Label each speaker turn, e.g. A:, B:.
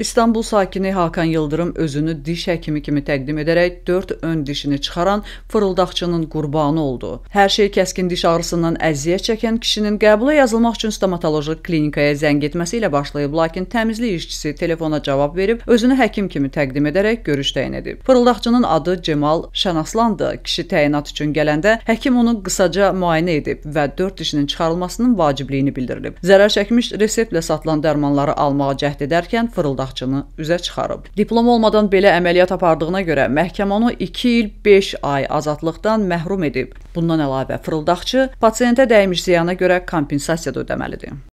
A: İstanbul sakini Hakan Yıldırım özünü diş həkimi kimi təqdim edərək 4 ön dişini çıxaran fırıldaqçının qurbanı oldu. Hər şey kəskin diş ağrısından əziyyət çəkən kişinin qəbula yazılmaq üçün stomatoloji klinikaya zəng etməsi ilə başlayıb, lakin təmizlik işçisi telefona cavab verib özünü həkim kimi təqdim edərək görüş təyin edib. Fırıldaqçının adı Cemal Şənaslandı. Kişi təyinat üçün gələndə həkim onu qısaca müayinə edib və 4 dişinin çıxarılmasının vacibliyini bildirilib. Zərər çəkmiş reseptlə satılan dərmanları almağa cəhd edərkən fırıldaq iştirakçını üzə çıxarıb. Diplom olmadan belə əməliyyat apardığına görə məhkəmə onu 2 il 5 ay azadlıqdan məhrum edib. Bundan əlavə fırıldaqçı pasientə dəymiş ziyana görə kompensasiya da ödəməlidir.